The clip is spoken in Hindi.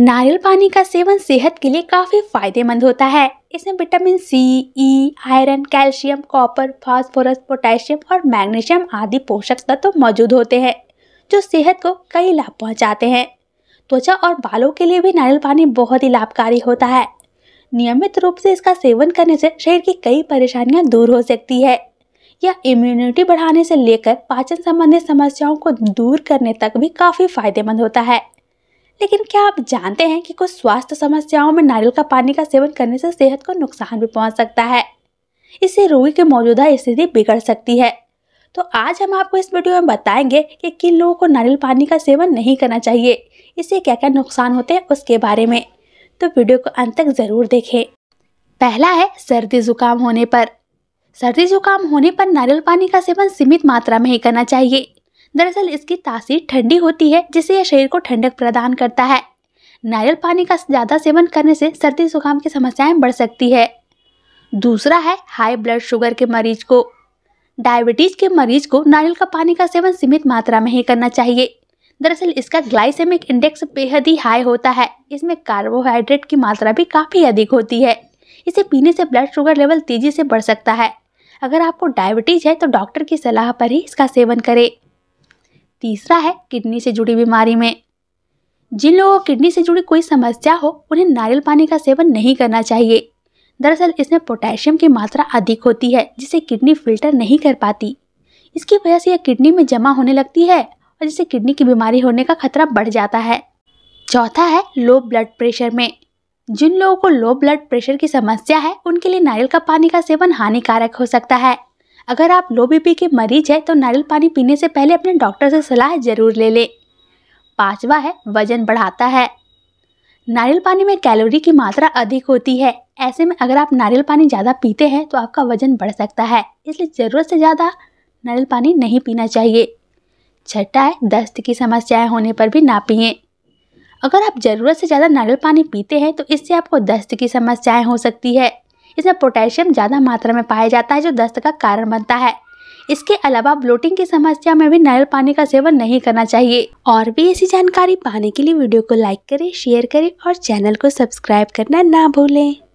नारियल पानी का सेवन सेहत के लिए काफी फायदेमंद होता है इसमें vitamin C E e, iron calcium copper phosphorus potassium और मैग्नीशियम आदि पोषक तत्व तो मौजूद होते हैं जो सेहत को कई लाभ पहुंचाते हैं त्वचा और बालों के लिए भी नारियल पानी बहुत ही लाभकारी होता है नियमित रूप से इसका सेवन करने से शरीर की कई परेशानियां दूर हो सकती है यह इम्यूनिटी बढ़ाने से लेकर पाचन संबंधी समस्याओं को दूर करने तक भी काफ़ी फायदेमंद होता है लेकिन क्या आप जानते हैं कि कुछ स्वास्थ्य समस्याओं में नारियल का पानी का सेवन करने से सेहत को नुकसान भी पहुंच सकता है इससे रोगी की मौजूदा स्थिति बिगड़ सकती है तो आज हम आपको इस वीडियो में बताएंगे कि किन लोगों को नारियल पानी का सेवन नहीं करना चाहिए इससे क्या क्या नुकसान होते हैं उसके बारे में तो वीडियो को अंत तक ज़रूर देखें पहला है सर्दी जुकाम होने पर सर्दी जुकाम होने पर नारियल पानी का सेवन सीमित मात्रा में ही करना चाहिए दरअसल इसकी तासीर ठंडी होती है जिससे यह शरीर को ठंडक प्रदान करता है नारियल पानी का ज़्यादा सेवन करने से सर्दी जुकाम की समस्याएं बढ़ सकती है दूसरा है हाई ब्लड शुगर के मरीज को डायबिटीज के मरीज को नारियल का पानी का सेवन सीमित मात्रा में ही करना चाहिए दरअसल इसका ग्लाइसेमिक इंडेक्स बेहद ही हाई होता है इसमें कार्बोहाइड्रेट की मात्रा भी काफ़ी अधिक होती है इसे पीने से ब्लड शुगर लेवल तेजी से बढ़ सकता है अगर आपको डायबिटीज है तो डॉक्टर की सलाह पर ही इसका सेवन करें तीसरा है किडनी से जुड़ी बीमारी में जिन लोगों को किडनी से जुड़ी कोई समस्या हो उन्हें नारियल पानी का सेवन नहीं करना चाहिए दरअसल इसमें पोटेशियम की मात्रा अधिक होती है जिसे किडनी फिल्टर नहीं कर पाती इसकी वजह से यह किडनी में जमा होने लगती है और जिससे किडनी की बीमारी होने का खतरा बढ़ जाता है चौथा है लो ब्लड प्रेशर में जिन लोगों को लो ब्लड प्रेशर की समस्या है उनके लिए नारियल का पानी का सेवन हानिकारक हो सकता है अगर आप लो बीपी के मरीज हैं तो नारियल पानी पीने से पहले अपने डॉक्टर से सलाह जरूर ले लें पांचवा है वजन बढ़ाता है नारियल पानी में कैलोरी की मात्रा अधिक होती है ऐसे में अगर आप नारियल पानी ज़्यादा पीते हैं तो आपका वजन बढ़ सकता है इसलिए ज़रूरत से ज़्यादा नारियल पानी नहीं पीना चाहिए छठा है दस्त की समस्याएं होने पर भी ना पिए अगर आप ज़रूरत से ज़्यादा नारियल पानी पीते हैं तो इससे आपको दस्त की समस्याएं हो सकती है इसमें पोटेशियम ज़्यादा मात्रा में पाया जाता है जो दस्त का कारण बनता है इसके अलावा ब्लोटिंग की समस्या में भी नारियल पानी का सेवन नहीं करना चाहिए और भी ऐसी जानकारी पाने के लिए वीडियो को लाइक करें शेयर करें और चैनल को सब्सक्राइब करना ना भूलें